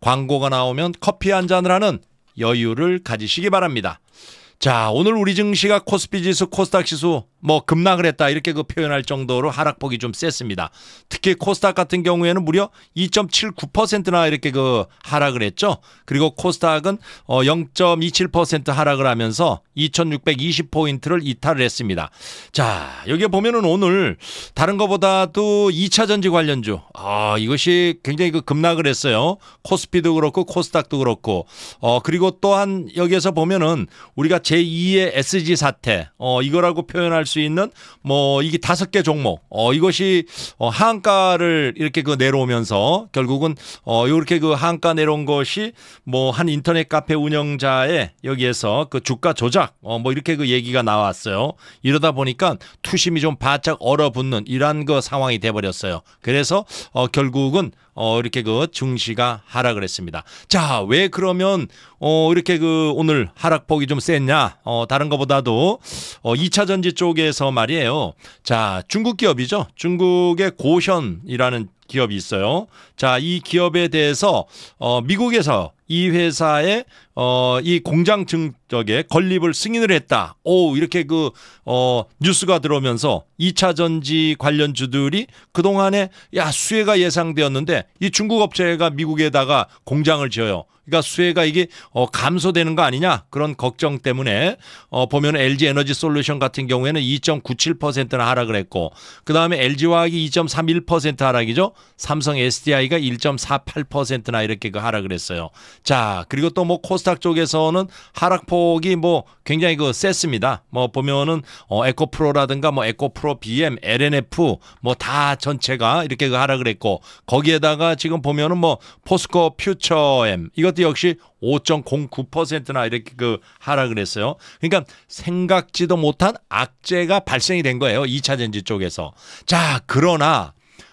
광고가 나오면 커피 한 잔을 하는 여유를 가지시기 바랍니다. 자, 오늘 우리 증시가 코스피 지수, 코스닥 지수 뭐 급락을 했다 이렇게 그 표현할 정도로 하락폭이 좀 셌습니다. 특히 코스닥 같은 경우에는 무려 2.79%나 이렇게 그 하락을 했죠. 그리고 코스닥은 0.27% 어, 하락을 하면서 2,620포인트를 이탈을 했습니다. 자, 여기에 보면은 오늘 다른 것보다도 2차 전지 관련주 아, 이것이 굉장히 그 급락을 했어요. 코스피도 그렇고 코스닥도 그렇고 어 그리고 또한 여기에서 보면은 우리가 제2의 SG 사태 어 이거라고 표현할 수 있는 뭐 이게 다섯 개 종목 어 이것이 어한가를 이렇게 그 내려오면서 결국은 어 이렇게 그한가 내려온 것이 뭐 한 인터넷 카페 운영자의 여기에서 그 주가 조작 어뭐 이렇게 그 얘기가 나왔어요. 이러다 보니까 투심이 좀 바짝 얼어붙는 이런그 상황이 돼 버렸어요. 그래서 어 결국은 어, 이렇게 그 증시가 하락을 했습니다. 자, 왜 그러면 어, 이렇게 그 오늘 하락폭이 좀 셌냐? 어, 다른 것보다도 어, 2차 전지 쪽에서 말이에요. 자, 중국 기업이죠. 중국의 고현이라는 기업이 있어요. 자, 이 기업에 대해서 어, 미국에서 이 회사의 어, 이 공장 증적에 건립을 승인을 했다. 오, 이렇게 그, 어, 뉴스가 들어오면서 2차 전지 관련주들이 그동안에 야, 수혜가 예상되었는데 이 중국 업체가 미국에다가 공장을 지어요. 그러니까 수혜가 이게 어, 감소되는 거 아니냐 그런 걱정 때문에 어, 보면 LG 에너지 솔루션 같은 경우에는 2.97%나 하락을 했고 그 다음에 LG 화학이 2.31% 하락이죠. 삼성 SDI가 1.48%나 이렇게 그 하락을 했어요. 자, 그리고 또 뭐 코스닥 쪽에서는 하락폭이 뭐 굉장히 그 셌습니다. 뭐 보면은 어 에코프로라든가 뭐 에코프로 BM, LNF 뭐 다 전체가 이렇게 그 하락을 했고 거기에다가 지금 보면은 뭐 포스코 퓨처엠 이것도 역시 5.09%나 이렇게 그 하락을 했어요. 그러니까 생각지도 못한 악재가 발생이 된 거예요. 2차 전지 쪽에서. 자, 그러나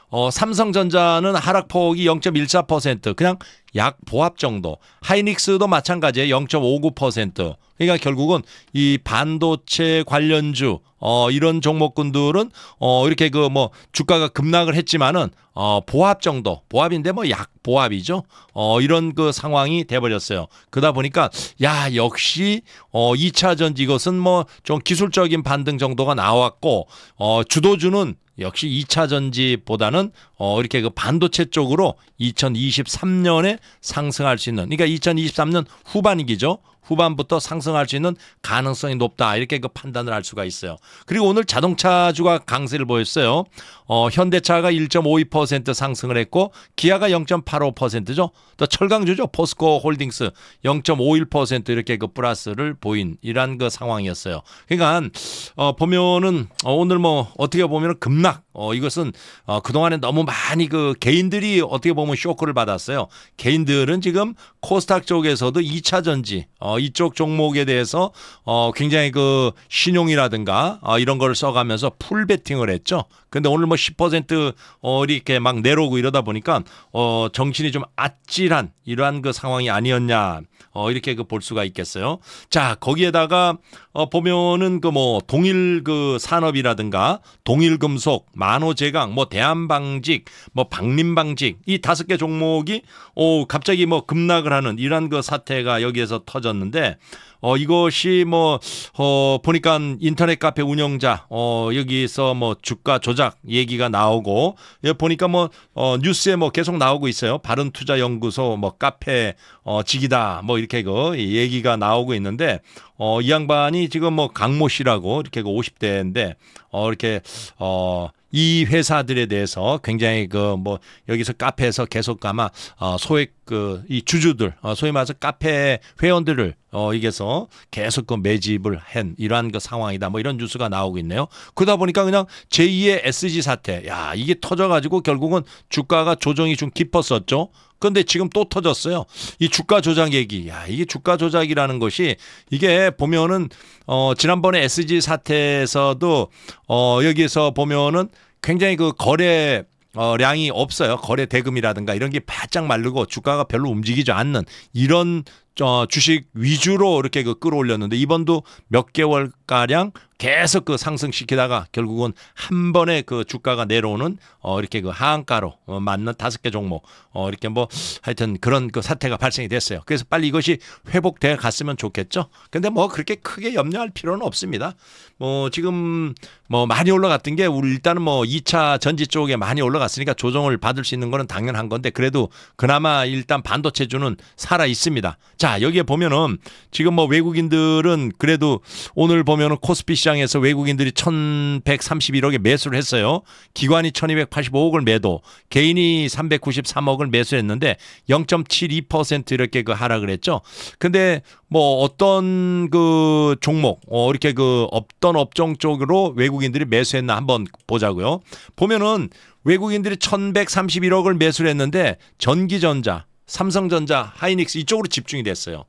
어, 삼성전자는 하락폭이 0.14% 그냥 약 보합 정도. 하이닉스도 마찬가지에 0.59%. 그러니까 결국은 이 반도체 관련주 어 이런 종목군들은 어 이렇게 그 뭐 주가가 급락을 했지만은 어 보합 정도. 보합인데 뭐 약 보합이죠. 어 이런 그 상황이 돼 버렸어요. 그러다 보니까 야, 역시 어 2차 전지 이것은 뭐 좀 기술적인 반등 정도가 나왔고 어 주도주는 역시 2차 전지보다는 어 이렇게 그 반도체 쪽으로 2023년에 상승할 수 있는 그러니까 2023년 후반기죠. 후반부터 상승할 수 있는 가능성이 높다 이렇게 그 판단을 할 수가 있어요. 그리고 오늘 자동차주가 강세를 보였어요. 어, 현대차가 1.52% 상승을 했고 기아가 0.85%죠. 또 철강주죠. 포스코 홀딩스 0.51% 이렇게 그 플러스를 보인 이러한 그 상황이었어요. 그러니까 어, 보면은 어, 오늘 뭐 어떻게 보면 급락 어, 이것은 어, 그동안에 너무 많이 그 개인들이 어떻게 보면 쇼크를 받았어요. 개인들은 지금 코스닥 쪽에서도 2차 전지 어, 이쪽 종목에 대해서 어, 굉장히 그 신용이라든가 어, 이런 걸 써가면서 풀 베팅을 했죠. 근데 오늘 뭐 10% 어, 이렇게 막 내려오고 이러다 보니까 어, 정신이 좀 아찔한 이러한 그 상황이 아니었냐 어, 이렇게 그 볼 수가 있겠어요. 자 거기에다가 어, 보면은 그 뭐 동일 그 산업이라든가 동일 금속, 만호제강, 뭐 대한방직, 뭐 박림방직 이 다섯 개 종목이 오 갑자기 뭐 급락을 하는 이러한 그 사태가 여기에서 터졌는데. 나오데 어, 이것이 뭐, 어, 보니까 인터넷 카페 운영자, 어, 여기서 뭐 주가 조작 얘기가 나오고, 예, 보니까 뭐, 어, 뉴스에 뭐 계속 나오고 있어요. 바른투자연구소 뭐 카페, 어, 직이다. 뭐 이렇게 그 얘기가 나오고 있는데, 어, 이 양반이 지금 뭐 강모 씨라고 이렇게 그 50대인데, 어, 이렇게, 어, 이 회사들에 대해서 굉장히 그 뭐 여기서 카페에서 계속 아마 어, 소액 그 이 주주들 어, 소위 말해서 카페 회원들을 어 이게서 계속 그 매집을 한 이러한 그 상황이다 뭐 이런 뉴스가 나오고 있네요. 그러다 보니까 그냥 제2의 SG 사태 야 이게 터져가지고 결국은 주가가 조정이 좀 깊었었죠. 그런데 지금 또 터졌어요. 이 주가 조작 얘기. 야, 이게 주가 조작이라는 것이 이게 보면은 어 지난번에 SG 사태에서도 어 여기에서 보면은 굉장히 그 거래 어, 량이 없어요. 거래 대금이라든가 이런 게 바짝 마르고 주가가 별로 움직이지 않는 이런 어, 주식 위주로 이렇게 그 끌어올렸는데 이번도 몇 개월 가량 계속 그 상승시키다가 결국은 한 번에 그 주가가 내려오는 어 이렇게 그 하한가로 어 맞는 다섯 개 종목 어 이렇게 뭐 하여튼 그런 그 사태가 발생이 됐어요. 그래서 빨리 이것이 회복돼 갔으면 좋겠죠. 근데 뭐 그렇게 크게 염려할 필요는 없습니다. 뭐 지금 뭐 많이 올라갔던 게 우리 일단은 뭐 2차 전지 쪽에 많이 올라갔으니까 조정을 받을 수 있는 거는 당연한 건데 그래도 그나마 일단 반도체주는 살아 있습니다. 자 자, 여기에 보면은 지금 뭐 외국인들은 그래도 오늘 보면은 코스피 시장에서 외국인들이 1131억에 매수를 했어요. 기관이 1285억을 매도, 개인이 393억을 매수했는데 0.72% 이렇게 그 하락을 했죠. 근데 뭐 어떤 그 종목, 어 이렇게 그 없던 업종 쪽으로 외국인들이 매수했나 한번 보자고요. 보면은 외국인들이 1131억을 매수를 했는데 전기전자 삼성전자, 하이닉스 이쪽으로 집중이 됐어요.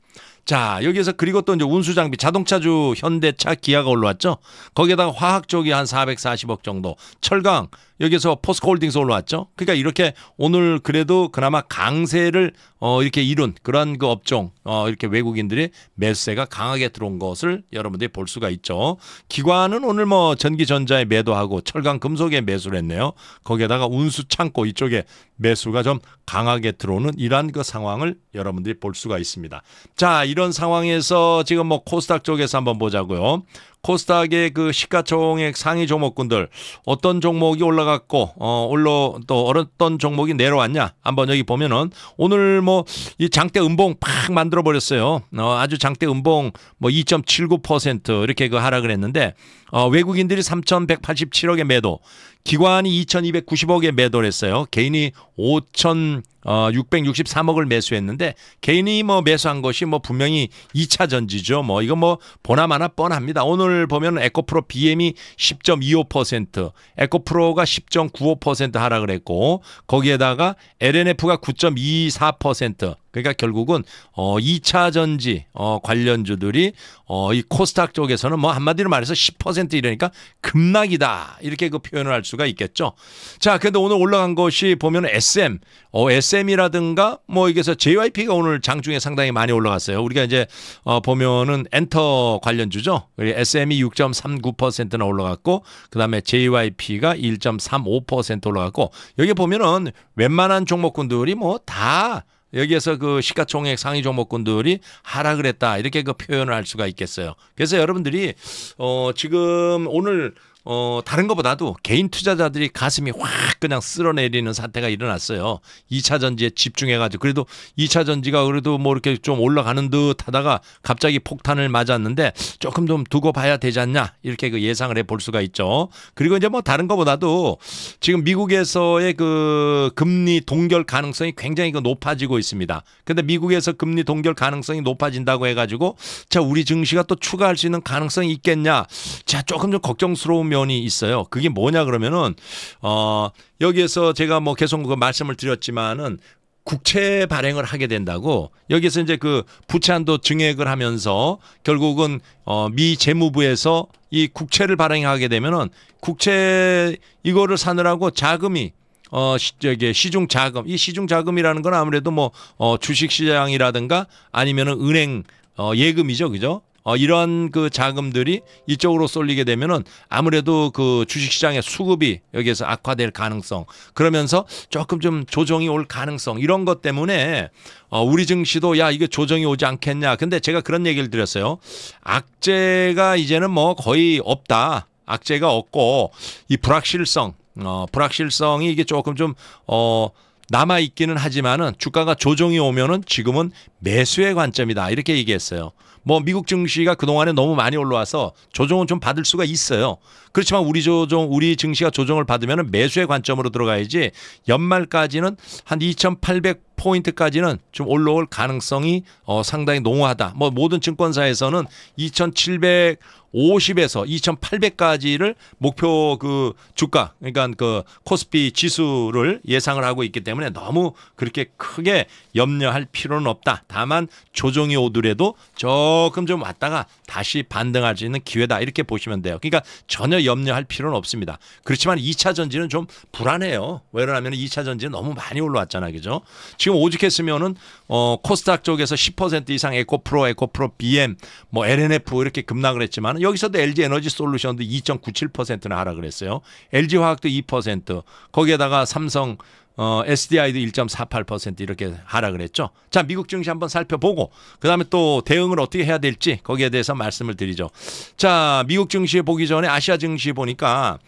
자, 여기에서 그리고 또 이제 운수 장비 자동차주 현대차 기아가 올라왔죠. 거기에다가 화학 쪽이 한 440억 정도. 철강 여기서 포스코홀딩스 올라왔죠. 그러니까 이렇게 오늘 그래도 그나마 강세를 어 이렇게 이룬 그런 그 업종 어 이렇게 외국인들이 매수세가 강하게 들어온 것을 여러분들이 볼 수가 있죠. 기관은 오늘 뭐 전기전자에 매도하고 철강 금속에 매수를 했네요. 거기에다가 운수 창고 이쪽에 매수가 좀 강하게 들어오는 이러한 그 상황을 여러분들이 볼 수가 있습니다. 자, 이 이런 상황에서 지금 뭐 코스닥 쪽에서 한번 보자고요. 코스닥의 그 시가총액 상위 종목군들 어떤 종목이 올라갔고 어올로또 어떤 종목이 내려왔냐 한번 여기 보면은 오늘 뭐 이 장대 음봉 팍 만들어 버렸어요. 어 아주 장대 음봉 뭐 2.79% 이렇게 그 하락을 했는데 어 외국인들이 3,187억의 매도, 기관이 2,290억에 매도를 했어요. 개인이 5,000 어, 663억을 매수했는데 개인이 뭐 매수한 것이 뭐 분명히 2차 전지죠. 뭐 이거 뭐 보나마나 뻔합니다. 오늘 비용률 보면 에코프로 BM이 10.25%, 에코프로가 10.95% 하락을 했고 거기에다가 LNF가 9.24%, 그러니까 결국은 어 2차 전지 어 관련주들이 어이 코스닥 쪽에서는 뭐 한마디로 말해서 10% 이러니까 급락이다. 이렇게 그 표현을 할 수가 있겠죠. 자, 근데 오늘 올라간 것이 보면 SM, 어 SM이라든가 뭐 여기서 JYP가 오늘 장중에 상당히 많이 올라갔어요. 우리가 이제 어 보면은 엔터 관련주죠. SM이 6.39%나 올라갔고 그다음에 JYP가 1.35% 올라갔고 여기 보면은 웬만한 종목군들이 뭐다 여기에서 그 시가총액 상위 종목군들이 하락을 했다 이렇게 그 표현을 할 수가 있겠어요. 그래서 여러분들이 어 지금 오늘 어, 다른 것보다도 개인 투자자들이 가슴이 확 그냥 쓸어내리는 사태가 일어났어요. 2차 전지에 집중해가지고 그래도 2차 전지가 그래도 뭐 이렇게 좀 올라가는 듯 하다가 갑자기 폭탄을 맞았는데 조금 좀 두고 봐야 되지 않냐 이렇게 그 예상을 해볼 수가 있죠. 그리고 이제 뭐 다른 것보다도 지금 미국에서의 그 금리 동결 가능성이 굉장히 그 높아지고 있습니다. 근데 미국에서 금리 동결 가능성이 높아진다고 해가지고 자 우리 증시가 또 추가할 수 있는 가능성이 있겠냐 자 조금 좀 걱정스러운 면이 있어요. 그게 뭐냐 그러면은 어 여기에서 제가 뭐 계속 그 말씀을 드렸지만은 국채 발행을 하게 된다고 여기서 이제 그 부채한도 증액을 하면서 결국은 어미 재무부에서 이 국채를 발행하게 되면은 국채 이거를 사느라고 자금이 어, 저기 시중 자금. 이 시중 자금이라는 건 아무래도 뭐, 어, 주식 시장이라든가 아니면은 은행, 어, 예금이죠. 그죠? 어, 이런 그 자금들이 이쪽으로 쏠리게 되면은 아무래도 그 주식시장의 수급이 여기에서 악화될 가능성 그러면서 조금 좀 조정이 올 가능성 이런 것 때문에 어, 우리 증시도 야 이게 조정이 오지 않겠냐 근데 제가 그런 얘기를 드렸어요 악재가 이제는 뭐 거의 없다 악재가 없고 이 불확실성 어, 불확실성이 이게 조금 좀 어. 남아 있기는 하지만은 주가가 조정이 오면은 지금은 매수의 관점이다 이렇게 얘기했어요. 뭐 미국 증시가 그동안에 너무 많이 올라와서 조정은 좀 받을 수가 있어요. 그렇지만 우리 조정 우리 증시가 조정을 받으면 매수의 관점으로 들어가야지 연말까지는 한 2,800 포인트까지는 좀 올라올 가능성이 어, 상당히 농후하다. 뭐 모든 증권사에서는 2,700 50에서 2,800까지를 목표 그 주가 그러니까 그 코스피 지수를 예상을 하고 있기 때문에 너무 그렇게 크게 염려할 필요는 없다. 다만 조정이 오더라도 조금 좀 왔다가 다시 반등할 수 있는 기회다 이렇게 보시면 돼요. 그러니까 전혀 염려할 필요는 없습니다. 그렇지만 2차 전지는 좀 불안해요. 왜냐하면 2차 전지는 너무 많이 올라왔잖아요. 그죠? 지금 오죽했으면은 어 코스닥 쪽에서 10% 이상 에코프로, 에코프로, BM, 뭐 LNF 이렇게 급락을 했지만 하는 여기서도 LG 에너지 솔루션도 2.97%나 하라 그랬어요. LG 화학도 2% 거기에다가 삼성 어, SDI도 1.48% 이렇게 하라 그랬죠. 자, 미국 증시 한번 살펴보고 그다음에 또 대응을 어떻게 해야 될지 거기에 대해서 말씀을 드리죠. 자, 미국 증시 보기 전에 아시아 증시 보니까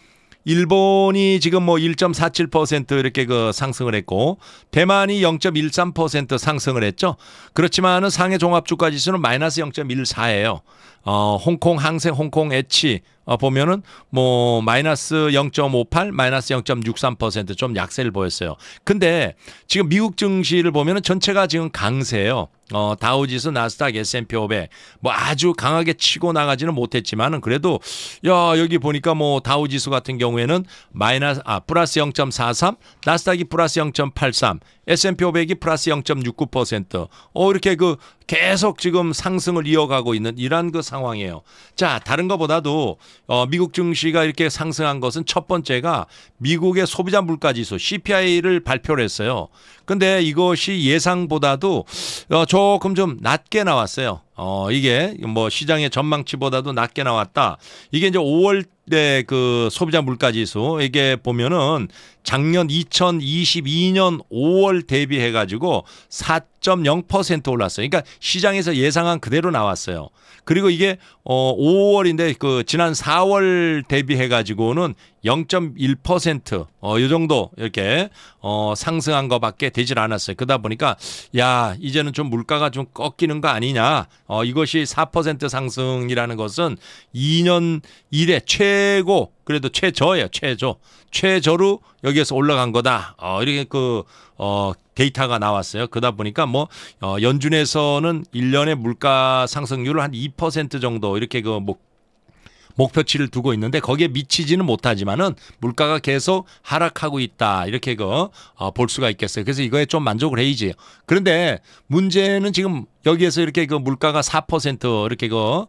일본이 지금 뭐 1.47% 이렇게 그 상승을 했고 대만이 0.13% 상승을 했죠. 그렇지만은 상해 종합주가지수는 마이너스 0.14예요. 어, 홍콩 항생, 홍콩 엣치 어, 보면은 뭐 마이너스 0.58, 마이너스 0.63%좀 약세를 보였어요. 근데 지금 미국 증시를 보면은 전체가 지금 강세예요. 어, 다우지수, 나스닥, S&P 500. 뭐 아주 강하게 치고 나가지는 못했지만은 그래도 야, 여기 보니까 뭐 다우지수 같은 경우에는 마이너스 아, 플러스 0.43, 나스닥이 플러스 0.83, S&P 500이 플러스 0.69%. 어, 이렇게 그 계속 지금 상승을 이어가고 있는 이러한 그 상황이에요. 자, 다른 것보다도 어, 미국 증시가 이렇게 상승한 것은 첫 번째가 미국의 소비자 물가 지수 CPI를 발표를 했어요. 근데 이것이 예상보다도 어, 조금 좀 낮게 나왔어요. 어, 이게 뭐 시장의 전망치보다도 낮게 나왔다. 이게 이제 5월 때그 소비자 물가 지수 이게 보면은 작년 2022년 5월 대비해 가지고 10.0% 올랐어요. 그러니까 시장에서 예상한 그대로 나왔어요. 그리고 이게 어 5월인데 그 지난 4월 대비해 가지고는 0.1%어이 정도 이렇게 어 상승한 거밖에 되질 않았어요. 그러다 보니까 야, 이제는 좀 물가가 좀 꺾이는 거 아니냐. 어 이것이 4% 상승이라는 것은 2년 이래 최고 그래도 최저예요. 최저. 최저로 여기에서 올라간 거다. 어, 이렇게 그, 어, 데이터가 나왔어요. 그러다 보니까 뭐, 어, 연준에서는 1년의 물가 상승률을 한 2% 정도 이렇게 그, 뭐, 목표치를 두고 있는데 거기에 미치지는 못하지만은 물가가 계속 하락하고 있다 이렇게 그볼 어, 수가 있겠어요. 그래서 이거에 좀 만족을 해야지. 그런데 문제는 지금 여기에서 이렇게 그 물가가 4% 이렇게 그어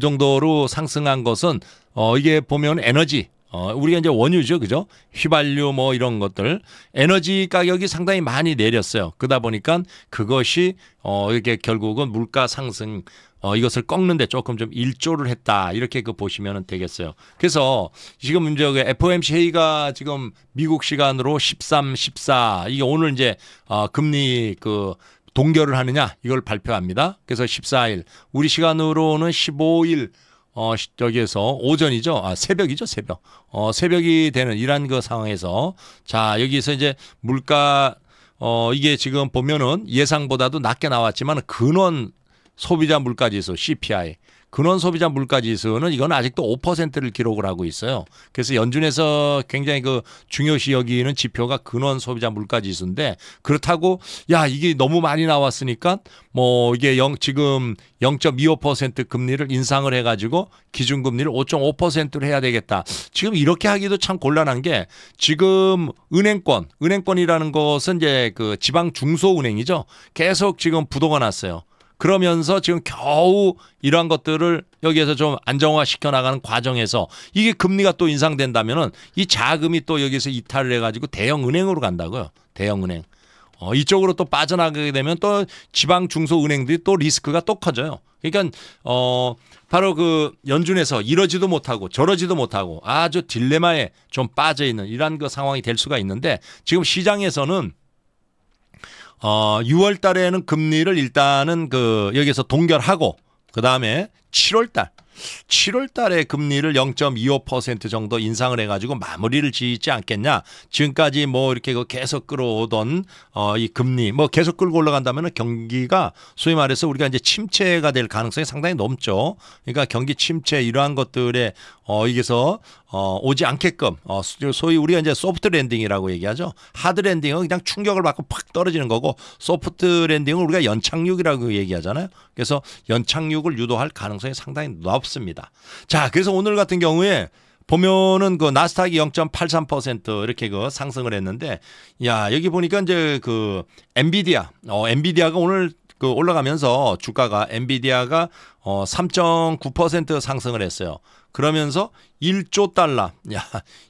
정도로 상승한 것은 어 이게 보면 에너지 어, 우리가 이제 원유죠. 그죠? 휘발유 뭐 이런 것들 에너지 가격이 상당히 많이 내렸어요. 그러다 보니까 그것이 어, 이게 결국은 물가 상승 어, 이것을 꺾는데 조금 좀 일조를 했다. 이렇게 그 보시면 되겠어요. 그래서 지금 이제 FOMC 그 회의가 지금 미국 시간으로 13, 14 이게 오늘 이제 어, 금리 그 동결을 하느냐 이걸 발표합니다. 그래서 14일 우리 시간으로는 15일 어, 여기에서 오전이죠. 아, 새벽이죠. 새벽. 어, 새벽이 되는 이런 그 상황에서 자, 여기서 이제 물가 어, 이게 지금 보면은 예상보다도 낮게 나왔지만 근원 소비자 물가지수 CPI 근원 소비자 물가지수는 이건 아직도 5%를 기록을 하고 있어요. 그래서 연준에서 굉장히 그 중요시 여기는 지표가 근원 소비자 물가지수인데 그렇다고 야 이게 너무 많이 나왔으니까 뭐 이게 0 지금 0.25% 금리를 인상을 해가지고 기준금리를 5.5%로 해야 되겠다. 지금 이렇게 하기도 참 곤란한 게 지금 은행권 은행권이라는 것은 이제 그 지방 중소은행이죠. 계속 지금 부도가 났어요. 그러면서 지금 겨우 이러한 것들을 여기에서 좀 안정화시켜 나가는 과정에서 이게 금리가 또 인상된다면은 이 자금이 또 여기서 이탈을 해가지고 대형 은행으로 간다고요. 대형 은행. 어, 이쪽으로 또 빠져나가게 되면 또 지방 중소 은행들이 또 리스크가 또 커져요. 그러니까 어 바로 그 연준에서 이러지도 못하고 저러지도 못하고 아주 딜레마에 좀 빠져 있는 이런그 상황이 될 수가 있는데 지금 시장에서는 어 6월 달에는 금리를 일단은 그 여기서 동결하고 그다음에 7월 달 7월 달에 금리를 0.25% 정도 인상을 해가지고 마무리를 지지 않겠냐. 지금까지 뭐 이렇게 그 계속 끌어오던 어, 이 금리 뭐 계속 끌고 올라간다면 은 경기가 소위 말해서 우리가 이제 침체가 될 가능성이 상당히 높죠. 그러니까 경기 침체 이러한 것들에 어, 이기서 어, 오지 않게끔 어, 소위 우리가 이제 소프트 랜딩이라고 얘기하죠. 하드 랜딩은 그냥 충격을 받고 팍 떨어지는 거고 소프트 랜딩은 우리가 연착륙이라고 얘기하잖아요. 그래서 연착륙을 유도할 가능성이 상당히 높습니다. 자, 그래서 오늘 같은 경우에 보면은 그 나스닥이 0.83% 이렇게 그 상승을 했는데 야, 여기 보니까 이제 그 엔비디아 어 엔비디아가 오늘 그 올라가면서 주가가 엔비디아가 어3.9% 상승을 했어요. 그러면서 1조 달러, 야,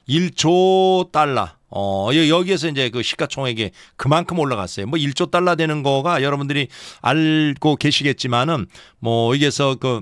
1조 달러. 어, 여기에서 이제 그 시가총액이 그만큼 올라갔어요. 뭐 1조 달러 되는 거가 여러분들이 알고 계시겠지만은 뭐 여기에서 그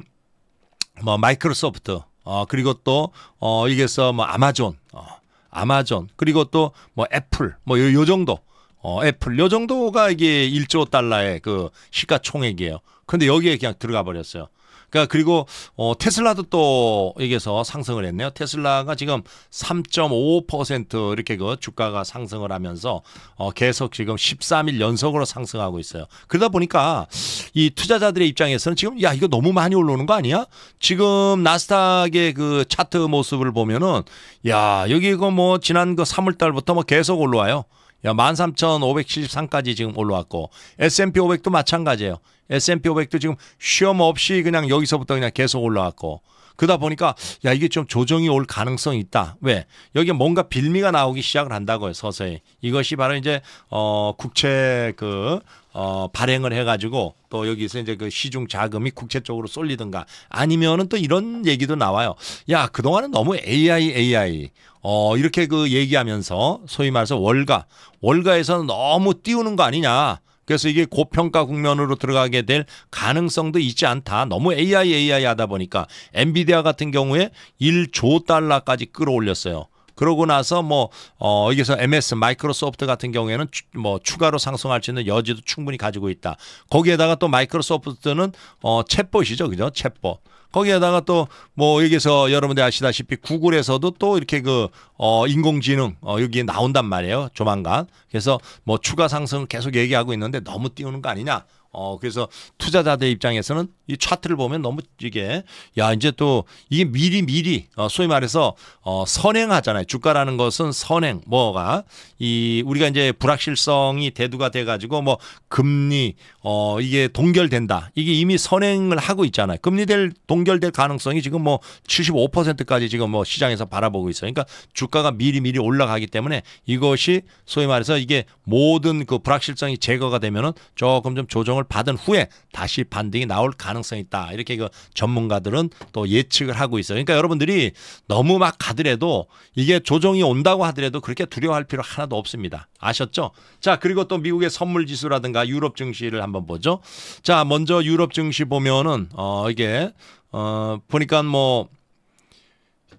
뭐 마이크로소프트, 어, 그리고 또 어, 여기에서 뭐 아마존, 어, 아마존, 그리고 또 뭐 애플, 뭐 요, 요 정도. 어, 애플 요 정도가 이게 1조 달러의 그 시가총액이에요. 근데 여기에 그냥 들어가 버렸어요. 그러니까 그리고 어, 테슬라도 또 여기서 상승을 했네요. 테슬라가 지금 3.5% 이렇게 그 주가가 상승을 하면서 어, 계속 지금 13일 연속으로 상승하고 있어요. 그러다 보니까 이 투자자들의 입장에서는 지금 야 이거 너무 많이 올라오는 거 아니야? 지금 나스닥의 그 차트 모습을 보면은 야 여기 이거 그 뭐 지난 그 3월 달부터 뭐 계속 올라와요. 13,573까지 지금 올라왔고 S&P 500도 마찬가지예요. S&P 500도 지금 쉼 없이 그냥 여기서부터 그냥 계속 올라왔고 그러다 보니까 야 이게 좀 조정이 올 가능성이 있다. 왜? 여기에 뭔가 빌미가 나오기 시작을 한다고요. 서서히. 이것이 바로 이제 어 국채 그 어, 발행을 해가지고 또 여기서 이제 그 시중 자금이 국채 쪽으로 쏠리든가 아니면은 또 이런 얘기도 나와요. 야, 그동안은 너무 AI, AI. 어, 이렇게 그 얘기하면서 소위 말해서 월가, 월가에서 는 너무 띄우는 거 아니냐. 그래서 이게 고평가 국면으로 들어가게 될 가능성도 있지 않다. 너무 AI AI 하다 보니까 엔비디아 같은 경우에 1조 달러까지 끌어올렸어요. 그러고 나서 뭐, 어, 여기서 MS, 마이크로소프트 같은 경우에는 추, 뭐, 추가로 상승할 수 있는 여지도 충분히 가지고 있다. 거기에다가 또 마이크로소프트는, 어, 챗봇이죠. 그죠? 챗봇. 거기에다가 또 뭐 여기서 여러분들 아시다시피 구글에서도 또 이렇게 그 어 인공지능 어 여기에 나온단 말이에요. 조만간. 그래서 뭐 추가 상승 을 계속 얘기하고 있는데 너무 띄우는 거 아니냐. 어, 그래서 투자자들 입장에서는 이 차트를 보면 너무 이게, 야, 이제 또 이게 미리 미리, 어, 소위 말해서, 어, 선행하잖아요. 주가라는 것은 선행, 뭐가, 이, 우리가 이제 불확실성이 대두가 돼가지고 뭐, 금리, 어, 이게 동결된다. 이게 이미 선행을 하고 있잖아요. 금리될, 동결될 가능성이 지금 뭐 75%까지 지금 뭐 시장에서 바라보고 있어요. 그러니까 주가가 미리 미리 올라가기 때문에 이것이 소위 말해서 이게 모든 그 불확실성이 제거가 되면은 조금 좀 조정을 조정을 받은 후에 다시 반등이 나올 가능성이 있다. 이렇게 그 전문가들은 또 예측을 하고 있어요. 그러니까 여러분들이 너무 막 가더라도 이게 조정이 온다고 하더라도 그렇게 두려워할 필요 하나도 없습니다. 아셨죠? 자, 그리고 또 미국의 선물 지수라든가 유럽 증시를 한번 보죠. 자, 먼저 유럽 증시 보면은 어 이게 어 보니까 뭐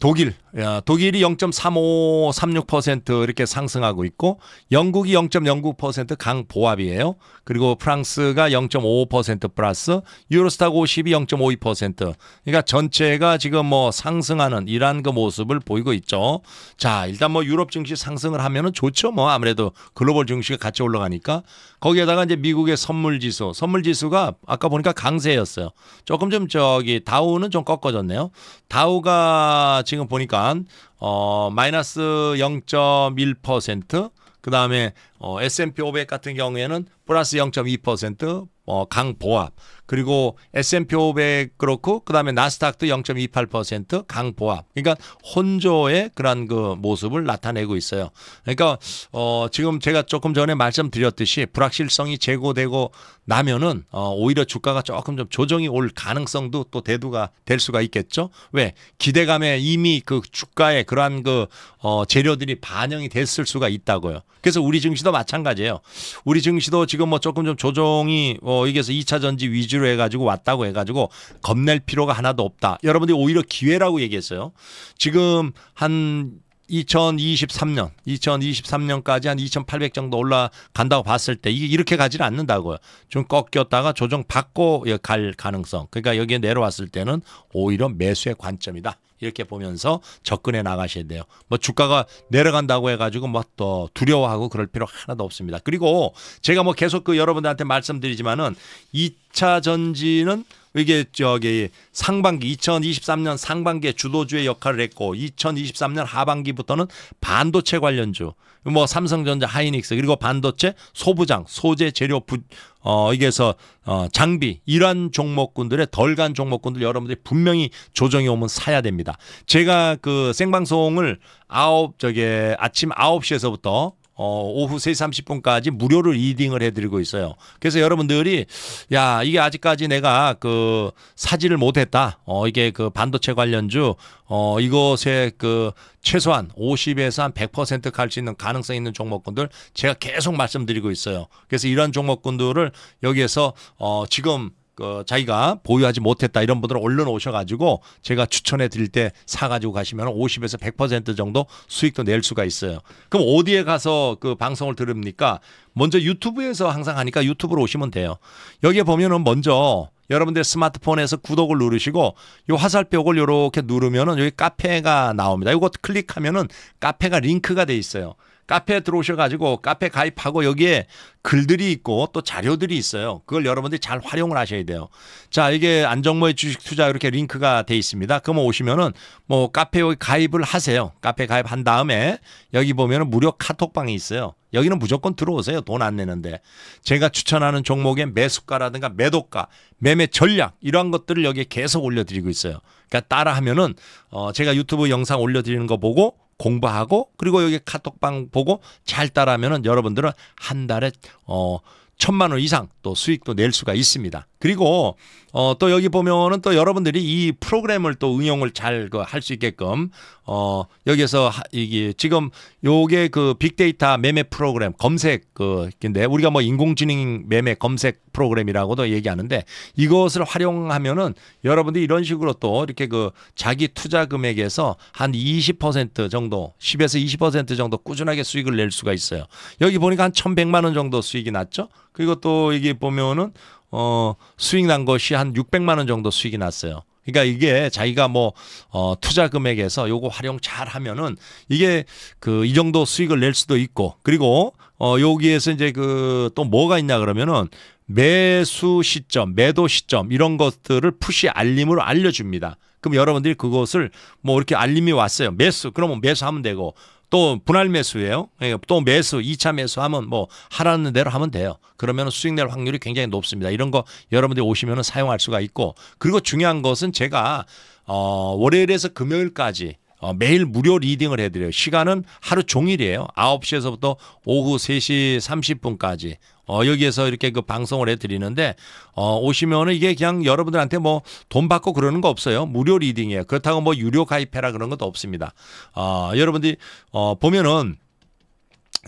독일, 야, 독일이 0.3536% 이렇게 상승하고 있고 영국이 0.09% 강보합이에요. 그리고 프랑스가 0.55% 플러스 유로스타 50이 0.52% 그러니까 전체가 지금 뭐 상승하는 이러한 그 모습을 보이고 있죠. 자, 일단 뭐 유럽 증시 상승을 하면은 좋죠. 뭐 아무래도 글로벌 증시가 같이 올라가니까 거기에다가 이제 미국의 선물 지수, 선물 지수가 아까 보니까 강세였어요. 조금 좀 저기 다우는 좀 꺾어졌네요. 다우가 지금 보니까 어 마이너스 0.1%그 다음에 어, S&P 500 같은 경우에는 플러스 0.2% 어, 강보합 그리고 S&P 500 그렇고 그다음에 나스닥도 0.28% 강보합 그러니까 혼조의 그런 그 모습을 나타내고 있어요. 그러니까 어, 지금 제가 조금 전에 말씀드렸듯이 불확실성이 제고되고 나면은 어, 오히려 주가가 조금 좀 조정이 올 가능성도 또 대두가 될 수가 있겠죠. 왜 기대감에 이미 그 주가에 그러한 그 어, 재료들이 반영이 됐을 수가 있다고요. 그래서 우리 증시도 증시도 마찬가지예요. 우리 증시도 지금 뭐 조금 좀 조정이 어 이게서 2차 전지 위주로 해가지고 왔다고 해가지고 겁낼 필요가 하나도 없다. 여러분들이 오히려 기회라고 얘기했어요. 지금 한 2023년, 2023년까지 한 2,800 정도 올라간다고 봤을 때 이게 이렇게 가지는 않는다고요. 좀 꺾였다가 조정 받고 예, 갈 가능성. 그러니까 여기에 내려왔을 때는 오히려 매수의 관점이다. 이렇게 보면서 접근해 나가셔야 돼요. 뭐 주가가 내려간다고 해가지고 뭐 또 두려워하고 그럴 필요 하나도 없습니다. 그리고 제가 뭐 계속 그 여러분들한테 말씀드리지만은 2차 전지는 이게 저기 상반기 2023년 상반기에 주도주의 역할을 했고 2023년 하반기부터는 반도체 관련주 뭐 삼성전자 하이닉스 그리고 반도체 소부장 소재 재료 부, 어 이게서 어 장비 이런 종목군들의 덜 간 종목군들 여러분들이 분명히 조정이 오면 사야 됩니다. 제가 그 생방송을 아홉 저게 아침 9시에서부터 어, 오후 3시 30분까지 무료로 리딩을 해드리고 있어요. 그래서 여러분들이 야 이게 아직까지 내가 그 사지를 못했다. 어, 이게 그 반도체 관련주 어, 이것에 그 최소한 50에서 한 100%갈 수 있는 가능성 있는 종목군들 제가 계속 말씀드리고 있어요. 그래서 이런 종목군들을 여기에서 어, 지금 어, 자기가 보유하지 못했다 이런 분들 올 얼른 오셔가지고 제가 추천해 드릴 때 사가지고 가시면 50에서 100% 정도 수익도 낼 수가 있어요. 그럼 어디에 가서 그 방송을 들읍니까? 먼저 유튜브에서 항상 하니까 유튜브로 오시면 돼요. 여기에 보면은 먼저 여러분들 스마트폰에서 구독을 누르시고 요 화살표를 요렇게 누르면은 여기 카페가 나옵니다. 이거 클릭하면은 카페가 링크가 돼 있어요. 카페에 들어오셔가지고 카페 가입하고 여기에 글들이 있고 또 자료들이 있어요. 그걸 여러분들이 잘 활용을 하셔야 돼요. 자, 이게 안정모의 주식 투자 이렇게 링크가 돼 있습니다. 그러면 뭐 오시면은 뭐 카페에 가입을 하세요. 카페 가입한 다음에 여기 보면은 무료 카톡방이 있어요. 여기는 무조건 들어오세요. 돈 안 내는데. 제가 추천하는 종목의 매수가라든가 매도가, 매매 전략 이러한 것들을 여기에 계속 올려드리고 있어요. 그러니까 따라하면은 어 제가 유튜브 영상 올려드리는 거 보고 공부하고 그리고 여기 카톡방 보고 잘 따라하면은 여러분들은 한 달에 어 천만 원 이상 또 수익도 낼 수가 있습니다. 그리고 어, 또 여기 보면은 또 여러분들이 이 프로그램을 또 응용을 잘 할수 그 있게끔 어, 여기에서 하, 이게 지금 요게 그 빅데이터 매매 프로그램 검색 그인데 우리가 뭐 인공지능 매매 검색 프로그램이라고도 얘기하는데 이것을 활용하면은 여러분들이 이런 식으로 또 이렇게 그 자기 투자 금액에서 한 20% 정도 10에서 20% 정도 꾸준하게 수익을 낼 수가 있어요. 여기 보니까 한 1,100만 원 정도 수익이 났죠. 그리고 또 이게 보면은 어, 수익 난 것이 한 600만 원 정도 수익이 났어요. 그러니까 이게 자기가 뭐 어, 투자 금액에서 요거 활용 잘 하면은 이게 그 이 정도 수익을 낼 수도 있고 그리고 어 여기에서 이제 그 또 뭐가 있냐 그러면은 매수 시점, 매도 시점 이런 것들을 푸시 알림으로 알려줍니다. 그럼 여러분들이 그것을 뭐 이렇게 알림이 왔어요. 매수 그러면 매수하면 되고 또 분할 매수예요. 예, 또 매수 2차 매수하면 뭐 하라는 대로 하면 돼요. 그러면 수익 낼 확률이 굉장히 높습니다. 이런 거 여러분들이 오시면 사용할 수가 있고 그리고 중요한 것은 제가 어, 월요일에서 금요일까지 어, 매일 무료 리딩을 해드려요. 시간은 하루 종일이에요. 9시에서부터 오후 3시 30분까지 어, 여기에서 이렇게 그 방송을 해드리는데 어, 오시면은 이게 그냥 여러분들한테 뭐 돈 받고 그러는 거 없어요. 무료 리딩이에요. 그렇다고 뭐 유료 가입해라 그런 것도 없습니다. 어, 여러분들이 어, 보면은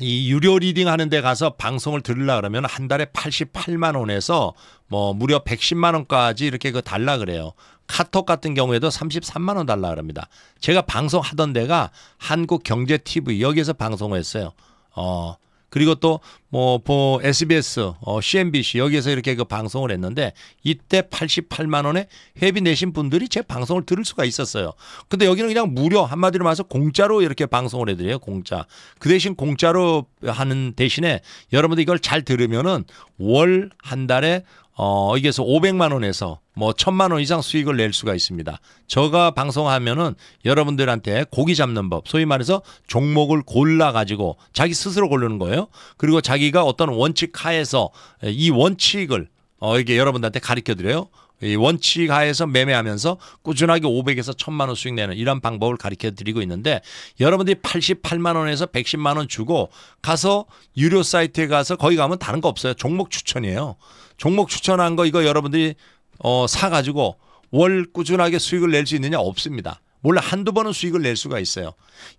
이 유료 리딩 하는데 가서 방송을 들으려 그러면 한 달에 88만 원에서 뭐 무려 110만 원까지 이렇게 그 달라 그래요. 카톡 같은 경우에도 33만 원 달라 그럽니다. 제가 방송하던 데가 한국 경제 TV 여기에서 방송을 했어요. 어 그리고 또뭐 SBS, 어, CNBC 여기에서 이렇게 그 방송을 했는데 이때 88만 원에 회비 내신 분들이 제 방송을 들을 수가 있었어요. 근데 여기는 그냥 무료 한마디로 말해서 공짜로 이렇게 방송을 해드려요. 공짜. 그 대신 공짜로 하는 대신에 여러분들 이걸 잘 들으면은 월 한 달에 어, 이게서 500만 원에서 뭐 1000만 원 이상 수익을 낼 수가 있습니다. 저가 방송하면은 여러분들한테 고기 잡는 법, 소위 말해서 종목을 골라 가지고 자기 스스로 고르는 거예요. 그리고 자기가 어떤 원칙 하에서 이 원칙을 어, 이게 여러분들한테 가르쳐 드려요. 이 원칙 하에서 매매하면서 꾸준하게 500에서 1000만 원 수익 내는 이런 방법을 가르쳐 드리고 있는데 여러분들이 88만 원에서 110만 원 주고 가서 유료 사이트에 가서 거기 가면 다른 거 없어요. 종목 추천이에요. 종목 추천한 거 이거 여러분들이 어, 사가지고 월 꾸준하게 수익을 낼 수 있느냐 없습니다. 몰라 한 두 번은 수익을 낼 수가 있어요.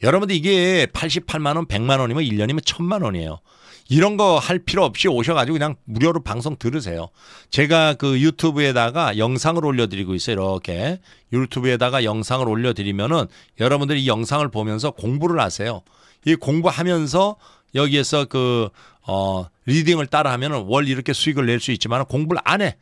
여러분들 이게 88만 원, 100만 원이면 1년이면 1000만 원이에요. 이런 거 할 필요 없이 오셔가지고 그냥 무료로 방송 들으세요. 제가 그 유튜브에다가 영상을 올려드리고 있어요. 이렇게 유튜브에다가 영상을 올려드리면은 여러분들이 이 영상을 보면서 공부를 하세요. 이 공부하면서 여기에서 그, 어, 리딩을 따라하면 은월 이렇게 수익을 낼 수 있지만 공부를 안 해.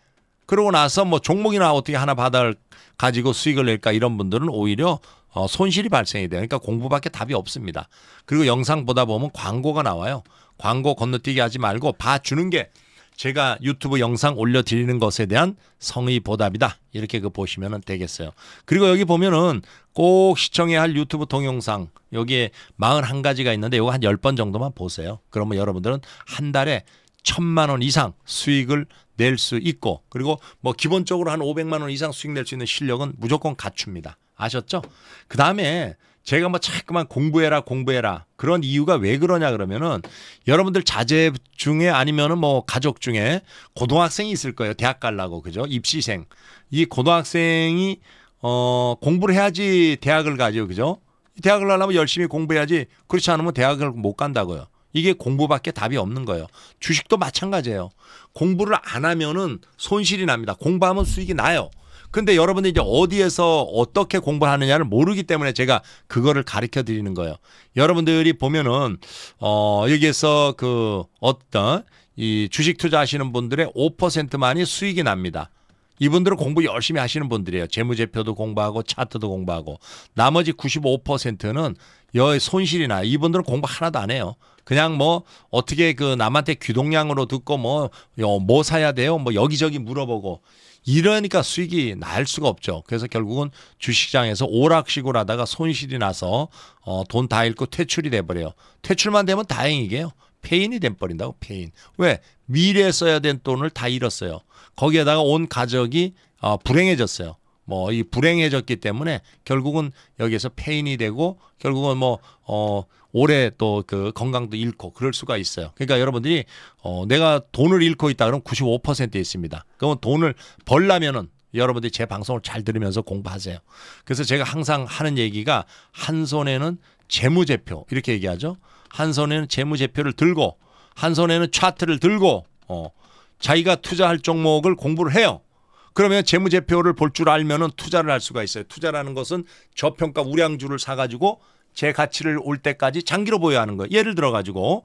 그러고 나서 뭐 종목이나 어떻게 하나 받아 가지고 수익을 낼까 이런 분들은 오히려 어, 손실이 발생이 돼요. 그러니까 공부밖에 답이 없습니다. 그리고 영상 보다 보면 광고가 나와요. 광고 건너뛰기 하지 말고 봐주는 게 제가 유튜브 영상 올려드리는 것에 대한 성의 보답이다. 이렇게 그 보시면 되겠어요. 그리고 여기 보면은 꼭 시청해야 할 유튜브 동영상 여기에 41가지가 있는데 이거 한 10번 정도만 보세요. 그러면 여러분들은 한 달에 1 천만 원 이상 수익을 낼 수 있고 그리고 뭐 기본적으로 한 500만 원 이상 수익 낼 수 있는 실력은 무조건 갖춥니다. 아셨죠? 그 다음에 제가 뭐 자꾸만 공부해라 공부해라 그런 이유가 왜 그러냐 그러면은 여러분들 자제 중에 아니면은 뭐 가족 중에 고등학생이 있을 거예요 대학 갈라고 그죠 입시생 이 고등학생이 어 공부를 해야지 대학을 가죠 그죠 대학을 가려면 열심히 공부해야지 그렇지 않으면 대학을 못 간다고요 이게 공부밖에 답이 없는 거예요 주식도 마찬가지예요 공부를 안 하면은 손실이 납니다 공부하면 수익이 나요 근데 여러분들이 제 어디에서 어떻게 공부 하느냐를 모르기 때문에 제가 그거를 가르쳐 드리는 거예요. 여러분들이 보면은 어 여기에서 그 어떤 이 주식 투자하시는 분들의 5%만이 수익이 납니다. 이분들은 공부 열심히 하시는 분들이에요. 재무제표도 공부하고 차트도 공부하고 나머지 95%는 여 손실이 나요. 이분들은 공부 하나도 안 해요. 그냥 뭐 어떻게 그 남한테 귀동량으로 듣고 뭐뭐 어, 뭐 사야 돼요? 뭐 여기저기 물어보고 이러니까 수익이 날 수가 없죠. 그래서 결국은 주식장에서 오락식으로 하다가 손실이 나서 어, 돈 다 잃고 퇴출이 돼버려요. 퇴출만 되면 다행이게요. 폐인이 돼버린다고 폐인 왜? 미래에 써야 된 돈을 다 잃었어요. 거기에다가 온 가족이 어, 불행해졌어요. 뭐 이 불행해졌기 때문에 결국은 여기에서 폐인이 되고 결국은 뭐 어, 오래 또그 건강도 잃고 그럴 수가 있어요. 그러니까 여러분들이 어, 내가 돈을 잃고 있다 그러면9 5 있습니다. 그러면 돈을 벌라면은 여러분들이 제 방송을 잘 들으면서 공부하세요. 그래서 제가 항상 하는 얘기가 한 손에는 재무제표 이렇게 얘기하죠. 한 손에는 재무제표를 들고 한 손에는 차트를 들고 어, 자기가 투자할 종목을 공부를 해요. 그러면 재무제표를 볼 줄 알면은 투자를 할 수가 있어요. 투자라는 것은 저평가 우량주를 사가지고 제 가치를 올 때까지 장기로 보유 하는 거예요. 예를 들어 가지고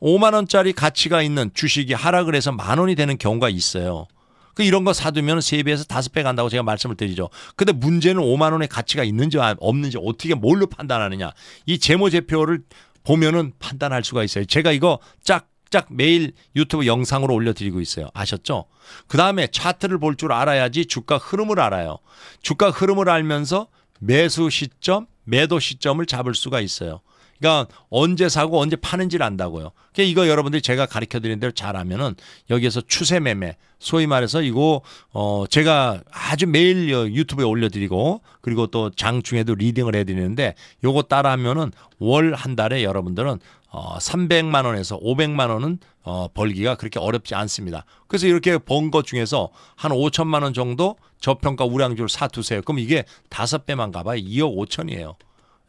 5만 원짜리 가치가 있는 주식이 하락을 해서 만 원이 되는 경우가 있어요. 그 이런 거 사두면 3배에서 5배 간다고 제가 말씀을 드리죠. 근데 문제는 5만 원의 가치가 있는지 아, 없는지 어떻게 뭘로 판단하느냐. 이 재무제표를 보면은 판단할 수가 있어요. 제가 이거 짝짝 매일 유튜브 영상으로 올려드리고 있어요. 아셨죠? 그 다음에 차트를 볼 줄 알아야지 주가 흐름을 알아요. 주가 흐름을 알면서 매수 시점, 매도 시점을 잡을 수가 있어요. 그러니까 언제 사고 언제 파는지를 안다고요. 그러니까 이거 여러분들이 제가 가르쳐 드린 대로 잘하면은 여기에서 추세 매매 소위 말해서 이거 어 제가 아주 매일 유튜브에 올려드리고 그리고 또장 중에도 리딩을 해드리는데 요거 따라하면은 월 한 달에 여러분들은 어 300만 원에서 500만 원은 어, 벌기가 그렇게 어렵지 않습니다. 그래서 이렇게 번 것 중에서 한 5천만 원 정도 저평가 우량주를 사두세요. 그럼 이게 다섯 배만 가봐요. 2억 5천이에요.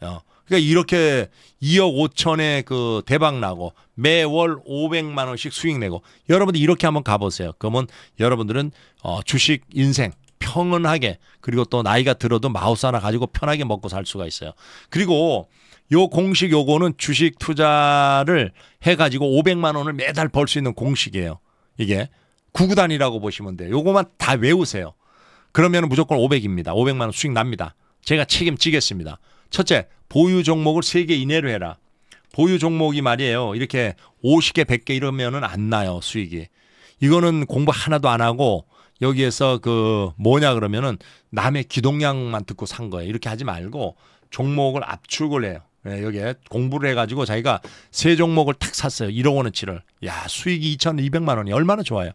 어. 그러니까 이렇게 2억 5천에 그 대박 나고 매월 500만 원씩 수익 내고 여러분들 이렇게 한번 가보세요. 그러면 여러분들은 어, 주식 인생 평온하게 그리고 또 나이가 들어도 마우스 하나 가지고 편하게 먹고 살 수가 있어요. 그리고 요 공식 요거는 주식 투자를 해가지고 500만 원을 매달 벌 수 있는 공식이에요. 이게 구구단이라고 보시면 돼요. 요거만 다 외우세요. 그러면 무조건 500입니다. 500만 원 수익 납니다. 제가 책임지겠습니다. 첫째, 보유 종목을 3개 이내로 해라. 보유 종목이 말이에요. 이렇게 50개, 100개 이러면은 안 나요, 수익이. 이거는 공부 하나도 안 하고 여기에서 그 뭐냐 그러면은 남의 기동량만 듣고 산 거예요. 이렇게 하지 말고 종목을 압축을 해요. 예, 여기에 공부를 해가지고 자기가 세 종목을 탁 샀어요. 1억 원어치를. 야 수익이 2,200만 원이 얼마나 좋아요.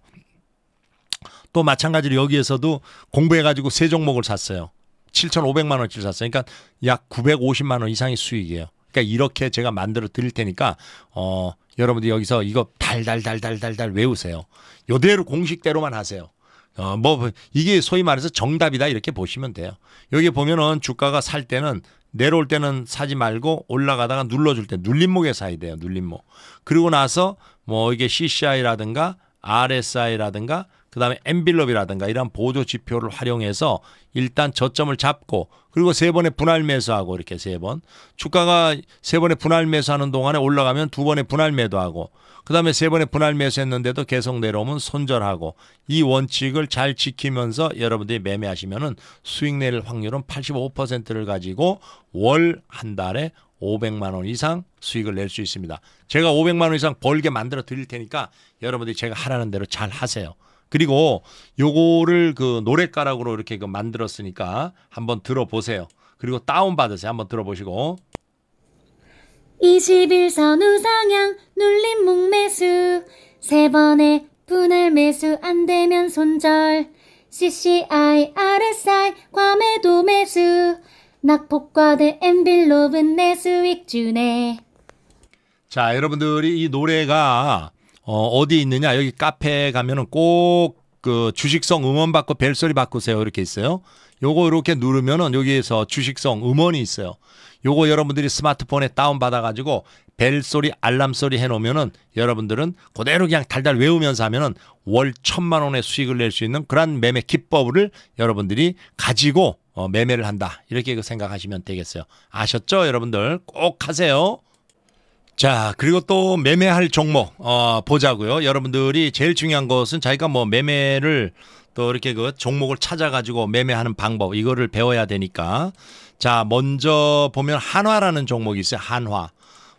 또 마찬가지로 여기에서도 공부해가지고 세 종목을 샀어요. 7,500만 원어치를 샀어요. 그러니까 약 950만 원 이상의 수익이에요. 그러니까 이렇게 제가 만들어 드릴 테니까 어 여러분들 여기서 이거 달달달달달달 외우세요. 요대로 공식대로만 하세요. 어, 뭐, 이게 소위 말해서 정답이다 이렇게 보시면 돼요. 여기 보면은 주가가 살 때는 내려올 때는 사지 말고 올라가다가 눌러줄 때 눌림목에 사야 돼요. 눌림목. 그리고 나서 뭐 이게 CCI라든가 RSI라든가 그다음에 엔빌럽이라든가 이런 보조 지표를 활용해서 일단 저점을 잡고 그리고 세 번의 분할 매수하고 이렇게 세번 주가가 세 번의 분할 매수하는 동안에 올라가면 두 번의 분할 매도하고 그다음에 세 번의 분할 매수했는데도 계속 내려오면 손절하고 이 원칙을 잘 지키면서 여러분들이 매매하시면은 수익 내릴 확률은 85%를 가지고 월 한 달에 500만 원 이상 수익을 낼 수 있습니다. 제가 500만 원 이상 벌게 만들어 드릴 테니까 여러분들이 제가 하라는 대로 잘 하세요. 그리고 요거를 그 노래가락으로 이렇게 그 만들었으니까 한번 들어보세요. 그리고 다운 받으세요. 한번 들어보시고. 21선 우상향 눌림 목매수 세 번의 분할 매수 안 되면 손절 CCI, RSI, 과매도 매수 낙폭과대 엠빌 높은 내 수익 주네 자 여러분들이 이 노래가 어, 어디 있느냐 여기 카페 가면은 꼭 그 주식성 음원 받고 벨소리 바꾸세요 이렇게 있어요. 요거 이렇게 누르면은 여기에서 주식성 음원이 있어요. 요거 여러분들이 스마트폰에 다운 받아가지고 벨 소리 알람 소리 해놓으면은 여러분들은 그대로 그냥 달달 외우면서 하면은 월 천만 원의 수익을 낼 수 있는 그런 매매 기법을 여러분들이 가지고 어, 매매를 한다 이렇게 그 생각하시면 되겠어요. 아셨죠, 여러분들 꼭 하세요. 자, 그리고 또 매매할 종목 어, 보자고요. 여러분들이 제일 중요한 것은 자기가 뭐 매매를 또 이렇게 그 종목을 찾아가지고 매매하는 방법 이거를 배워야 되니까 자, 먼저 보면 한화라는 종목이 있어요. 한화.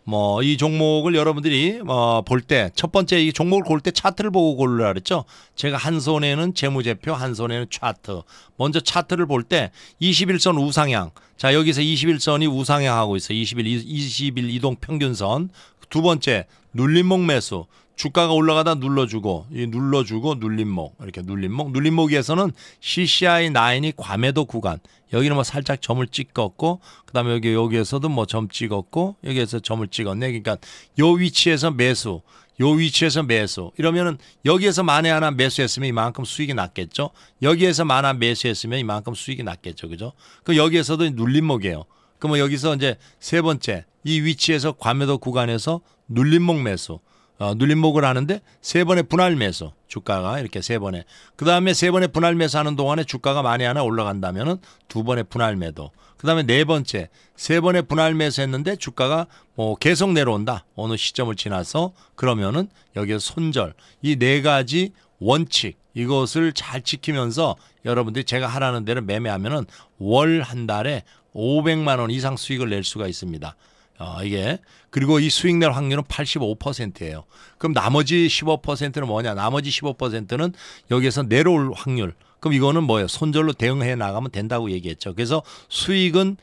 뭐이 종목을 여러분들이 뭐 볼 때첫 어, 번째 이 종목을 골때 차트를 보고 고르라 그랬죠. 제가 한 손에는 재무제표, 한 손에는 차트. 먼저 차트를 볼 때 21선 우상향. 자, 여기서 21선이 우상향하고 있어. 21 2 0 이동 평균선. 두 번째 눌림목 매수. 주가가 올라가다 눌러주고 이 눌러주고 눌림목 이렇게 눌림목 눌림목에서는 CCI9이 과매도 구간 여기는 뭐 살짝 점을 찍었고 그다음에 여기 여기에서도 뭐 점 찍었고 여기에서 점을 찍었네 그러니까 요 위치에서 매수 요 위치에서 매수 이러면은 여기에서 만에 하나 매수했으면 이만큼 수익이 났겠죠 여기에서 만한 매수했으면 이만큼 수익이 났겠죠 그죠 그 여기에서도 눌림목이에요 그러면 뭐 여기서 이제 세 번째 이 위치에서 과매도 구간에서 눌림목 매수 어, 눌림목을 하는데 세 번의 분할매수 주가가 이렇게 세 번에 그 다음에 세 번의 분할매수 하는 동안에 주가가 많이 하나 올라간다면은 두 번의 분할매도 그 다음에 네 번째 세 번의 분할매수 했는데 주가가 뭐 계속 내려온다 어느 시점을 지나서 그러면은 여기서 손절 이 네 가지 원칙 이것을 잘 지키면서 여러분들이 제가 하라는 대로 매매하면은 월 한 달에 500만 원 이상 수익을 낼 수가 있습니다. 어, 아, 이게 예. 그리고 이 수익 낼 확률은 85%예요. 그럼 나머지 15%는 뭐냐? 나머지 15%는 여기에서 내려올 확률. 그럼 이거는 뭐예요? 손절로 대응해 나가면 된다고 얘기했죠. 그래서 수익은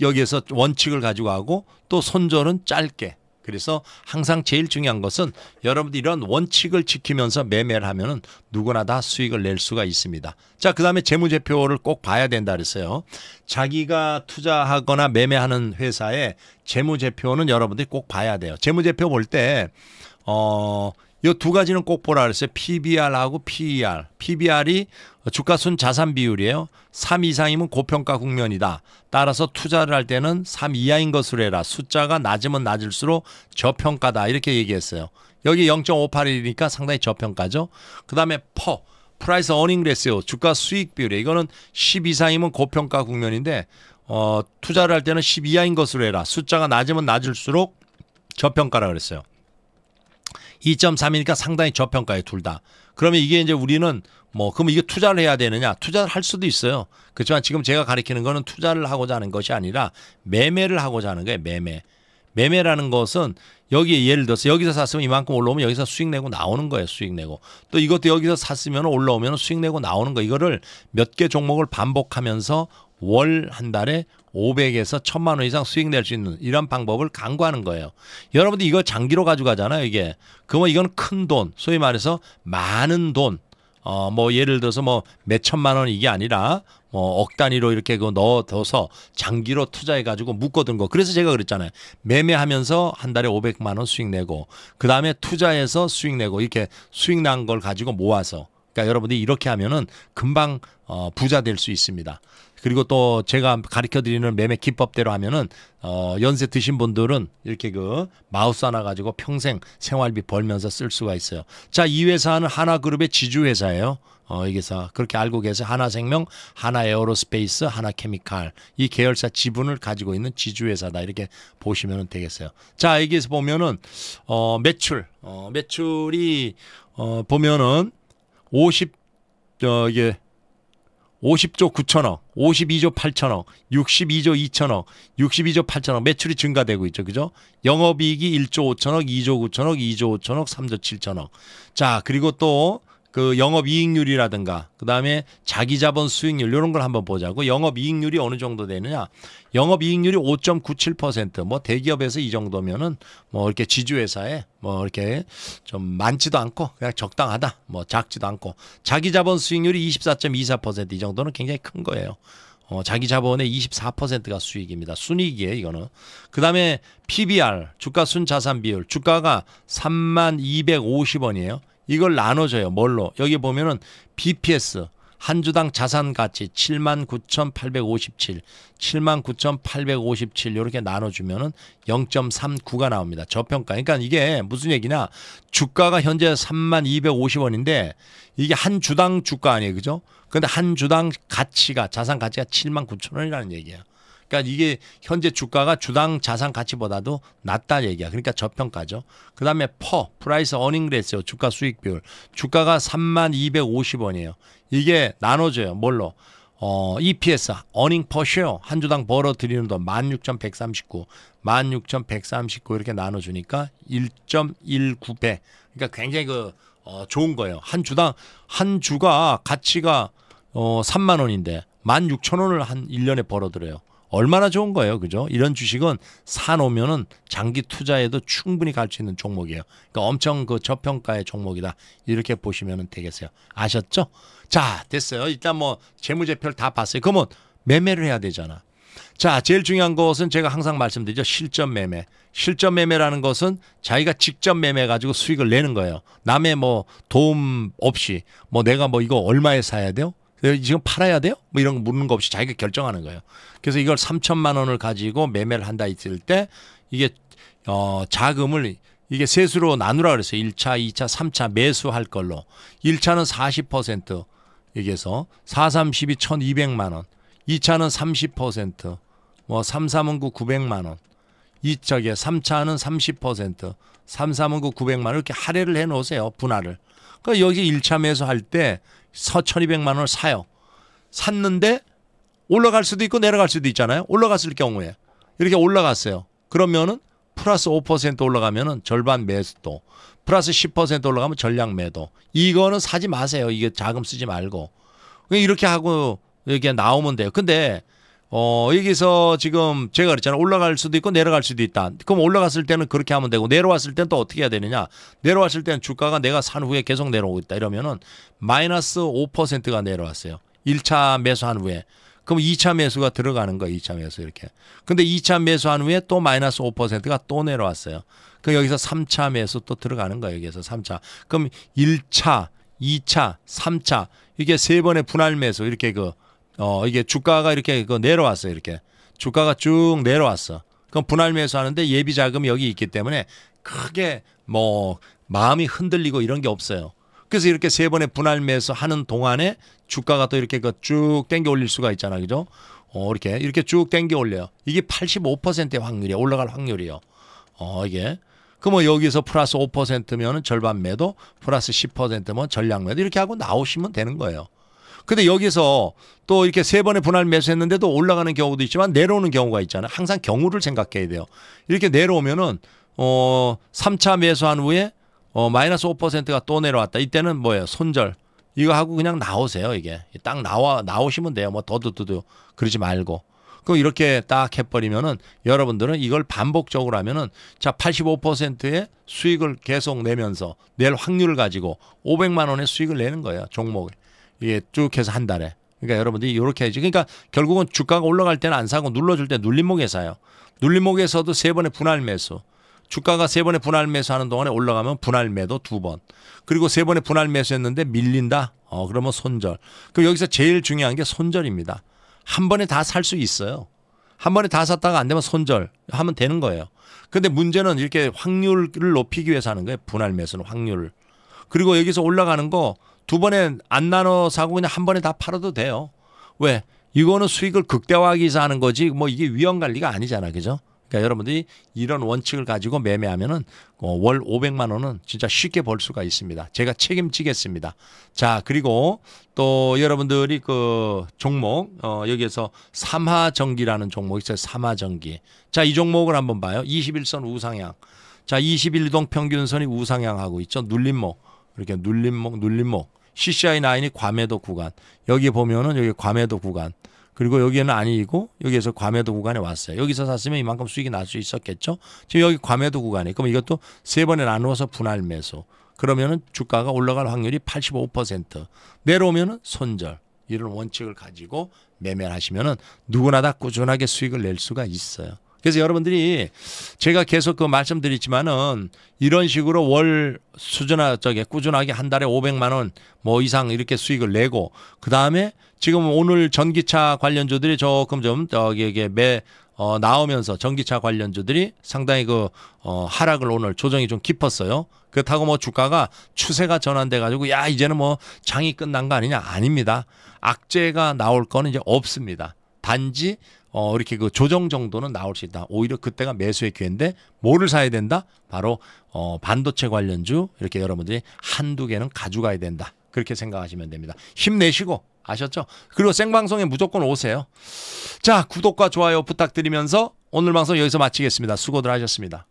여기에서 원칙을 가지고 하고 또 손절은 짧게 그래서 항상 제일 중요한 것은 여러분들 이런 원칙을 지키면서 매매를 하면은 누구나 다 수익을 낼 수가 있습니다. 자, 그다음에 재무제표를 꼭 봐야 된다 그랬어요. 자기가 투자하거나 매매하는 회사의 재무제표는 여러분들이 꼭 봐야 돼요. 재무제표 볼 때 어, 이두 가지는 꼭 보라 그랬어요. PBR하고 PER. PBR이 주가순 자산 비율이에요. 3 이상이면 고평가 국면이다. 따라서 투자를 할 때는 3 이하인 것으로 해라. 숫자가 낮으면 낮을수록 저평가다. 이렇게 얘기했어요. 여기 0 5 8이니까 상당히 저평가죠. 그 다음에 퍼. 프라이스 어닝 레스요. 주가 수익 비율이에요. 이거는 10 이상이면 고평가 국면인데 어, 투자를 할 때는 10 이하인 것으로 해라. 숫자가 낮으면 낮을수록 저평가라 그랬어요. 2.3이니까 상당히 저평가에 둘 다. 그러면 이게 이제 우리는 뭐 그럼 이게 투자를 해야 되느냐? 투자를 할 수도 있어요. 그렇지만 지금 제가 가리키는 거는 투자를 하고자 하는 것이 아니라 매매를 하고자 하는 거예요. 매매. 매매라는 것은 여기에 예를 들어서 여기서 샀으면 이만큼 올라오면 여기서 수익 내고 나오는 거예요. 수익 내고. 또 이것도 여기서 샀으면 올라오면 수익 내고 나오는 거. 이거를 몇 개 종목을 반복하면서 월한 달에 500에서 1000만 원 이상 수익 낼 수 있는 이런 방법을 강구하는 거예요. 여러분들 이거 장기로 가져가잖아요, 이게. 그러면 이건 큰 돈, 소위 말해서 많은 돈. 어, 뭐 예를 들어서 뭐 몇천만 원 이게 아니라 뭐 억 단위로 이렇게 그 넣어둬서 장기로 투자해 가지고 묶어둔 거. 그래서 제가 그랬잖아요. 매매하면서 한 달에 500만 원 수익 내고 그다음에 투자해서 수익 내고 이렇게 수익 난 걸 가지고 모아서 그러니까 여러분들이 이렇게 하면은 금방 어, 부자 될 수 있습니다. 그리고 또 제가 가르쳐 드리는 매매 기법대로 하면은 어 연세 드신 분들은 이렇게 그 마우스 하나 가지고 평생 생활비 벌면서 쓸 수가 있어요. 자, 이 회사는 하나그룹의 지주회사예요. 어, 이 회사 그렇게 알고 계세요. 하나생명, 하나에어로스페이스, 하나케미칼 이 계열사 지분을 가지고 있는 지주회사다 이렇게 보시면 되겠어요. 자 여기에서 보면은 어, 매출 어, 매출이 어, 보면은 50 어, 이게 50조 9천억, 52조 8천억, 62조 2천억, 62조 8천억 매출이 증가되고 있죠. 그죠? 영업이익이 1조 5천억, 2조 9천억, 2조 5천억, 3조 7천억. 자, 그리고 또그 영업 이익률이라든가 그다음에 자기 자본 수익률 이런 걸 한번 보자고 영업 이익률이 어느 정도 되느냐 영업 이익률이 5.97%뭐 대기업에서 이 정도면은 뭐 이렇게 지주회사에 뭐 이렇게 좀 많지도 않고 그냥 적당하다 뭐 작지도 않고 자기 자본 수익률이 24.24%이 정도는 굉장히 큰 거예요. 어, 자기 자본의 24%가 수익입니다. 순이익이에요, 이거는. 그 다음에 PBR, 주가 순자산 비율, 주가가 3250원이에요. 이걸 나눠줘요. 뭘로? 여기 보면은 BPS 한 주당 자산 가치 79,857, 79,857 이렇게 나눠주면은 0.39가 나옵니다. 저평가. 그러니까 이게 무슨 얘기냐? 주가가 현재 32,250원인데 이게 한 주당 주가 아니에요, 그죠? 근데 한 주당 가치가 자산 가치가 79,000원이라는 얘기야. 그러니까 이게 현재 주가가 주당 자산 가치보다도 낮다 얘기야. 그러니까 저평가죠. 그다음에 퍼 프라이스 어닝 레이스요. 주가 수익 비율. 주가가 3만 250원이에요. 이게 나눠져요. 뭘로? 어, EPS 어닝 퍼셔 한 주당 벌어 들이는 돈 16,139, 16,139 이렇게 나눠 주니까 1.19배. 그러니까 굉장히 그 어, 좋은 거예요. 한 주당 한 주가 가치가 어, 3만 원인데 16,000원을 한 1년에 벌어 들어요. 얼마나 좋은 거예요. 그죠? 이런 주식은 사놓으면은 장기 투자에도 충분히 갈 수 있는 종목이에요. 그러니까 엄청 그 저평가의 종목이다. 이렇게 보시면 되겠어요. 아셨죠? 자, 됐어요. 일단 뭐 재무제표를 다 봤어요. 그러면 매매를 해야 되잖아. 자, 제일 중요한 것은 제가 항상 말씀드리죠. 실전 매매. 실전 매매라는 것은 자기가 직접 매매 가지고 수익을 내는 거예요. 남의 뭐 도움 없이 뭐 내가 뭐 이거 얼마에 사야 돼요? 예, 지금 팔아야 돼요? 뭐 이런 거 묻는 거 없이 자기가 결정하는 거예요. 그래서 이걸 3천만 원을 가지고 매매를 한다 했을 때 이게 어 자금을 이게 세수로 나누라 그랬어요. 1차, 2차, 3차 매수할 걸로. 1차는 40% 얘기해서 4, 3, 12, 1200만 원. 2차는 30%, 뭐 3, 3은 9, 900만 원. 이쪽에 3차는 30%, 3, 3은 9, 900만 원 이렇게 할애를 해 놓으세요. 분할을. 그러니까 여기 1차 매수할 때 4,200만 원을 사요. 샀는데 올라갈 수도 있고 내려갈 수도 있잖아요. 올라갔을 경우에 이렇게 올라갔어요. 그러면은 플러스 5% 올라가면은 절반 매수도 플러스 10% 올라가면 전량 매도 이거는 사지 마세요. 이게 자금 쓰지 말고 이렇게 하고 이렇게 나오면 돼요. 근데 어, 여기서 지금 제가 그랬잖아요. 올라갈 수도 있고 내려갈 수도 있다. 그럼 올라갔을 때는 그렇게 하면 되고 내려왔을 때는 또 어떻게 해야 되느냐. 내려왔을 때는 주가가 내가 산 후에 계속 내려오고 있다. 이러면은 마이너스 5%가 내려왔어요. 1차 매수한 후에. 그럼 2차 매수가 들어가는 거예요. 2차 매수 이렇게. 근데 2차 매수한 후에 또 마이너스 5%가 또 내려왔어요. 그 여기서 3차 매수 또 들어가는 거예요. 여기서 3차. 그럼 1차, 2차, 3차 이게 세 번의 분할 매수 이렇게 그 어, 이게 주가가 이렇게 그 내려왔어요. 이렇게. 주가가 쭉 내려왔어. 그럼 분할 매수하는데 예비 자금이 여기 있기 때문에 크게 뭐 마음이 흔들리고 이런 게 없어요. 그래서 이렇게 세 번의 분할 매수 하는 동안에 주가가 또 이렇게 그쭉 땡겨 올릴 수가 있잖아. 그죠? 어, 이렇게 이렇게 쭉 땡겨 올려요. 이게 85%의 확률이에요. 올라갈 확률이요. 어, 이게 그뭐 여기서 플러스 5%면 절반 매도, 플러스 10%면 뭐 전량 매도 이렇게 하고 나오시면 되는 거예요. 근데 여기서 또 이렇게 세 번의 분할 매수했는데도 올라가는 경우도 있지만 내려오는 경우가 있잖아요. 항상 경우를 생각해야 돼요. 이렇게 내려오면은 어 3차 매수한 후에 어 마이너스 5%가 또 내려왔다. 이때는 뭐예요? 손절. 이거 하고 그냥 나오세요, 이게. 딱 나와 나오시면 돼요. 뭐 더더더도 그러지 말고. 그 이렇게 딱 해버리면은 여러분들은 이걸 반복적으로 하면은 자 85%의 수익을 계속 내면서 낼 확률을 가지고 500만 원의 수익을 내는 거예요 종목에. 예, 쭉 해서 한 달에. 그러니까 여러분들이 이렇게 해야지. 그러니까 결국은 주가가 올라갈 때는 안 사고 눌러줄 때 눌림목에 사요. 눌림목에서도 세 번의 분할 매수. 주가가 세 번의 분할 매수하는 동안에 올라가면 분할 매도 두 번. 그리고 세 번의 분할 매수했는데 밀린다. 어, 그러면 손절. 그 여기서 제일 중요한 게 손절입니다. 한 번에 다 살 수 있어요. 한 번에 다 샀다가 안 되면 손절 하면 되는 거예요. 근데 문제는 이렇게 확률을 높이기 위해서 하는 거예요. 분할 매수는 확률을. 그리고 여기서 올라가는 거두 번에 안 나눠 사고 그냥 한 번에 다 팔아도 돼요. 왜? 이거는 수익을 극대화하기 위해서 하는 거지 뭐 이게 위험 관리가 아니잖아. 그죠? 그러니까 여러분들이 이런 원칙을 가지고 매매하면은 어, 월 500만 원은 진짜 쉽게 벌 수가 있습니다. 제가 책임지겠습니다. 자, 그리고 또 여러분들이 그 종목 어 여기에서 삼하전기라는 종목 있어요. 삼하전기. 자, 이 종목을 한번 봐요. 21선 우상향. 자, 21동 평균선이 우상향하고 있죠. 눌림목. 이렇게 눌림목, 눌림목. CCI 라인이 과해도 구간. 여기 보면은 여기 과해도 구간. 그리고 여기에는 아니고 여기에서 과해도 구간에 왔어요. 여기서 샀으면 이만큼 수익이 날 수 있었겠죠. 지금 여기 과해도구간이 그럼 이것도 세 번에 나누어서 분할 매수. 그러면은 주가가 올라갈 확률이 85% 내려오면은 손절 이런 원칙을 가지고 매매를 하시면은 누구나 다 꾸준하게 수익을 낼 수가 있어요. 그래서 여러분들이 제가 계속 그 말씀드리지만은 이런 식으로 월 수준화 저게 꾸준하게 한 달에 500만 원 뭐 이상 이렇게 수익을 내고 그 다음에 지금 오늘 전기차 관련주들이 조금 좀 저기 이게 매 어, 나오면서 전기차 관련주들이 상당히 그, 어, 하락을 오늘 조정이 좀 깊었어요. 그렇다고 뭐 주가가 추세가 전환돼가지고 야, 이제는 뭐 장이 끝난 거 아니냐? 아닙니다. 악재가 나올 거는 이제 없습니다. 단지 어, 이렇게 그 조정 정도는 나올 수 있다. 오히려 그때가 매수의 기회인데 뭐를 사야 된다? 바로 어, 반도체 관련주 이렇게 여러분들이 한두 개는 가져가야 된다. 그렇게 생각하시면 됩니다. 힘내시고 아셨죠? 그리고 생방송에 무조건 오세요. 자, 구독과 좋아요 부탁드리면서 오늘 방송 여기서 마치겠습니다. 수고들 하셨습니다.